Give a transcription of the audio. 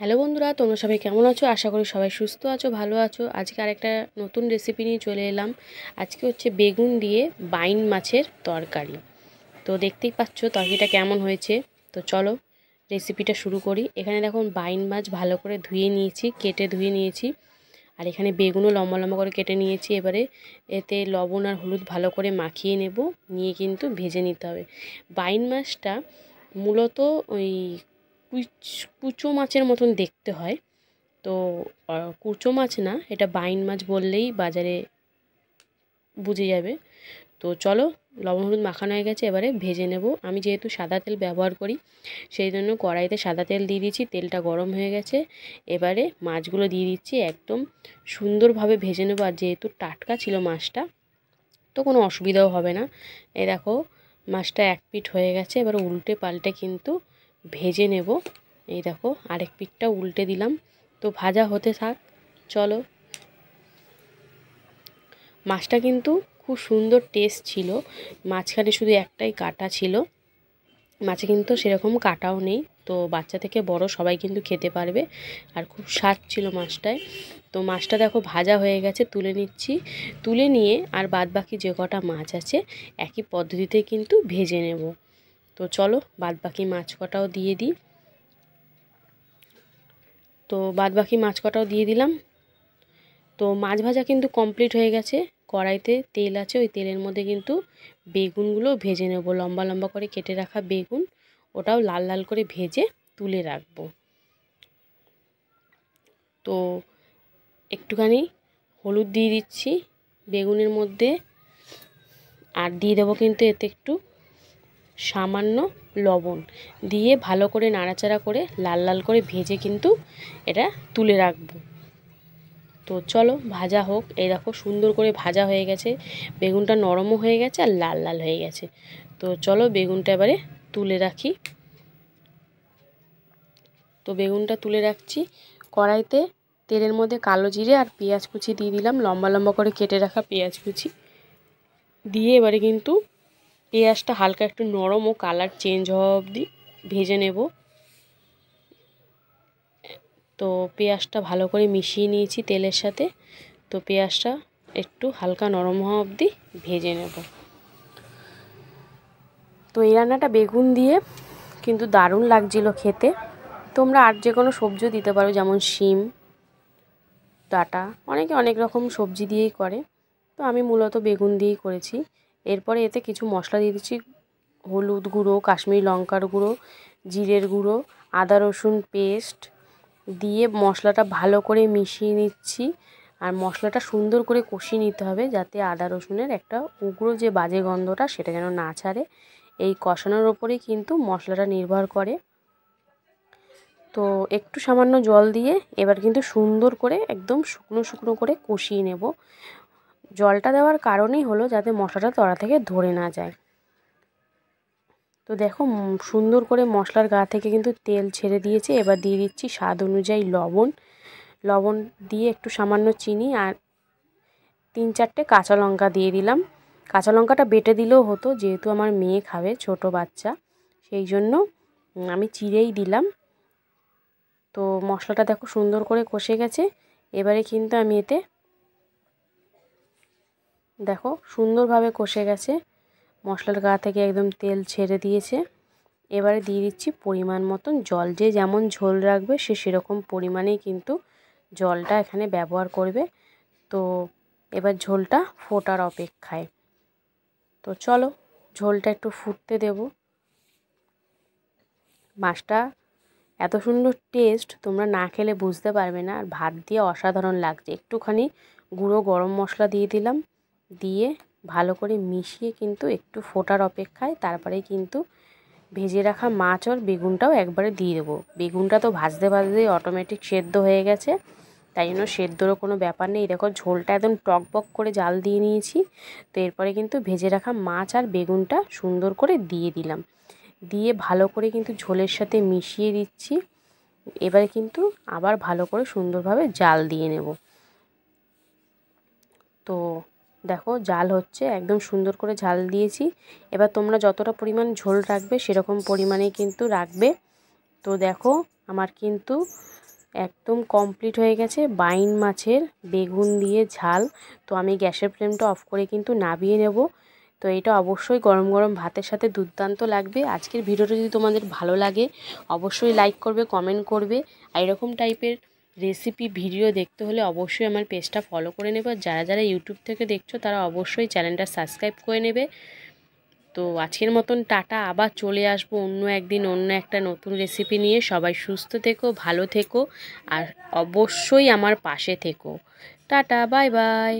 hello বন্ধুরা তোমরা সবাই কেমন আছো আশা করি সবাই সুস্থ আছো ভালো আছো আজকে আরেকটা নতুন রেসিপি নিয়ে চলে এলাম আজকে হচ্ছে বেগুন দিয়ে বাইন মাছের তরকারি তো দেখতেই পাচ্ছ তরকারিটা কেমন হয়েছে তো চলো রেসিপিটা শুরু করি এখানে দেখুন বাইন মাছ ভালো করে ধুয়ে নিয়েছি কেটে ধুয়ে নিয়েছি আর এখানে বেগুনও লম্বা লম্বা করে কেটে নিয়েছি এবারে এতে লবণ আর হলুদ ভালো করে মাখিয়ে নেব নিয়ে কিন্তু ভেজে নিতে হবে বাইন মাছটা মূলত ওই কুচো মাছের মতন দেখতে হয় তো কুচো মাছ না এটা বাইন মাছ বললেই বাজারে বুঝে যাবে তো চলো লবণ হলুদ মাখানো হয়ে গেছে এবারে ভেজে নেব আমি যেহেতু সাদা তেল ব্যবহার করি সেই জন্য কড়াইতে সাদা তেল দিয়ে দিচ্ছি তেলটা গরম হয়ে গেছে এবারে মাছগুলো দিয়ে দিচ্ছি একদম সুন্দরভাবে ভেজে নেবো আর যেহেতু টাটকা ছিল মাছটা তো কোনো অসুবিধাও হবে না এ দেখো মাছটা এক পিঠ হয়ে গেছে এবার উল্টে পাল্টে কিন্তু ভেজে নেব এই দেখো আরেক পিঠটা উল্টে দিলাম তো ভাজা হতে থাক চলো মাছটা কিন্তু খুব সুন্দর টেস্ট ছিল মাঝখানে শুধু একটাই কাটা ছিল মাছে কিন্তু সেরকম কাটাও নেই তো বাচ্চা থেকে বড় সবাই কিন্তু খেতে পারবে আর খুব স্বাদ ছিল মাছটায় তো মাছটা দেখো ভাজা হয়ে গেছে তুলে নিচ্ছি তুলে নিয়ে আর বাদ বাকি যে কটা মাছ আছে একই পদ্ধতিতে কিন্তু ভেজে নেব তো চলো বাদবাকি মাছ কটাও দিয়ে দিই তো বাদবাকি মাছ কটাও দিয়ে দিলাম তো মাছ ভাজা কিন্তু কমপ্লিট হয়ে গেছে কড়াইতে তেল আছে ওই তেলের মধ্যে কিন্তু বেগুনগুলো ভেজে নেব লম্বা লম্বা করে কেটে রাখা বেগুন ওটাও লাল লাল করে ভেজে তুলে রাখবো তো একটুখানি হলুদ দিয়ে দিচ্ছি বেগুনের মধ্যে আর দিয়ে দেবো কিন্তু এতে একটু সামান্য লবণ দিয়ে ভালো করে নাড়াচাড়া করে লাল লাল করে ভেজে কিন্তু এটা তুলে রাখবো তো চলো ভাজা হোক এই দেখো সুন্দর করে ভাজা হয়ে গেছে বেগুনটা নরমও হয়ে গেছে আর লাল লাল হয়ে গেছে তো চলো বেগুনটা এবারে তুলে রাখি তো বেগুনটা তুলে রাখছি কড়াইতে তেলের মধ্যে কালো জিরে আর পেঁয়াজ কুচি দিয়ে দিলাম লম্বা লম্বা করে কেটে রাখা পেঁয়াজ কুচি দিয়ে এবারে কিন্তু পেঁয়াজটা হালকা একটু নরম ও কালার চেঞ্জ হওয়া অবধি ভেজে নেব তো পেঁয়াজটা ভালো করে মিশিয়ে নিয়েছি তেলের সাথে তো পেঁয়াজটা একটু হালকা নরম হওয়া অবধি ভেজে নেব তো এই রান্নাটা বেগুন দিয়ে কিন্তু দারুণ লাগছিল খেতে তোমরা আর যে কোনো সবজিও দিতে পারো যেমন শিম ডাটা অনেকে অনেক রকম সবজি দিয়েই করে তো আমি মূলত বেগুন দিয়েই করেছি এরপরে এতে কিছু মশলা দিয়ে দিচ্ছি হলুদ গুঁড়ো কাশ্মীরি লঙ্কার গুঁড়ো জিরের গুঁড়ো আদা রসুন পেস্ট দিয়ে মশলাটা ভালো করে মিশিয়ে নিচ্ছি আর মশলাটা সুন্দর করে কষিয়ে নিতে হবে যাতে আদা রসুনের একটা উগ্র যে বাজে গন্ধটা সেটা যেন না ছাড়ে এই কষানোর ওপরেই কিন্তু মশলাটা নির্ভর করে তো একটু সামান্য জল দিয়ে এবার কিন্তু সুন্দর করে একদম শুকনো শুকনো করে কষিয়ে নেব জলটা দেওয়ার কারণেই হলো যাতে মশলাটা তরা থেকে ধরে না যায় তো দেখো সুন্দর করে মশলার গা থেকে কিন্তু তেল ছেড়ে দিয়েছে এবার দিয়ে দিচ্ছি স্বাদ অনুযায়ী লবণ লবণ দিয়ে একটু সামান্য চিনি আর তিন চারটে কাঁচা লঙ্কা দিয়ে দিলাম কাঁচা লঙ্কাটা বেটে দিলেও হতো যেহেতু আমার মেয়ে খাবে ছোট বাচ্চা সেই জন্য আমি চিড়েই দিলাম তো মশলাটা দেখো সুন্দর করে কষে গেছে এবারে কিন্তু আমি এতে দেখো সুন্দরভাবে কষে গেছে মশলার গা থেকে একদম তেল ছেড়ে দিয়েছে এবারে দিয়ে দিচ্ছি পরিমাণ মতন জল যে যেমন ঝোল রাখবে সে সেরকম পরিমাণেই কিন্তু জলটা এখানে ব্যবহার করবে তো এবার ঝোলটা ফোটার অপেক্ষায় তো চলো ঝোলটা একটু ফুটতে দেব মাছটা এত সুন্দর টেস্ট তোমরা না খেলে বুঝতে পারবে না আর ভাত দিয়ে অসাধারণ লাগছে একটুখানি গুঁড়ো গরম মশলা দিয়ে দিলাম দিয়ে ভালো করে মিশিয়ে কিন্তু একটু ফোটার অপেক্ষায় তারপরে কিন্তু ভেজে রাখা মাছ আর বেগুনটাও একবারে দিয়ে দেবো বেগুনটা তো ভাজতে ভাজতেই অটোমেটিক সেদ্ধ হয়ে গেছে তাই জন্য সেদ্ধরও কোনো ব্যাপার নেই দেখো ঝোলটা একদম টক বক করে জাল দিয়ে নিয়েছি তো এরপরে কিন্তু ভেজে রাখা মাছ আর বেগুনটা সুন্দর করে দিয়ে দিলাম দিয়ে ভালো করে কিন্তু ঝোলের সাথে মিশিয়ে দিচ্ছি এবারে কিন্তু আবার ভালো করে সুন্দরভাবে জাল দিয়ে নেব তো দেখো জাল হচ্ছে একদম সুন্দর করে ঝাল দিয়েছি এবার তোমরা যতটা পরিমাণ ঝোল রাখবে সেরকম পরিমাণে কিন্তু রাখবে তো দেখো আমার কিন্তু একদম কমপ্লিট হয়ে গেছে বাইন মাছের বেগুন দিয়ে ঝাল তো আমি গ্যাসের ফ্লেমটা অফ করে কিন্তু নাবিয়ে নেব তো এটা অবশ্যই গরম গরম ভাতের সাথে দুর্দান্ত লাগবে আজকের ভিডিওটা যদি তোমাদের ভালো লাগে অবশ্যই লাইক করবে কমেন্ট করবে আর এরকম টাইপের রেসিপি ভিডিও দেখতে হলে অবশ্যই আমার পেজটা ফলো করে নেবে যারা যারা ইউটিউব থেকে দেখছো তারা অবশ্যই চ্যানেলটা সাবস্ক্রাইব করে নেবে তো আজকের মতন টাটা আবার চলে আসব অন্য একদিন অন্য একটা নতুন রেসিপি নিয়ে সবাই সুস্থ থেকো ভালো থেকো আর অবশ্যই আমার পাশে থেকো টাটা বাই বাই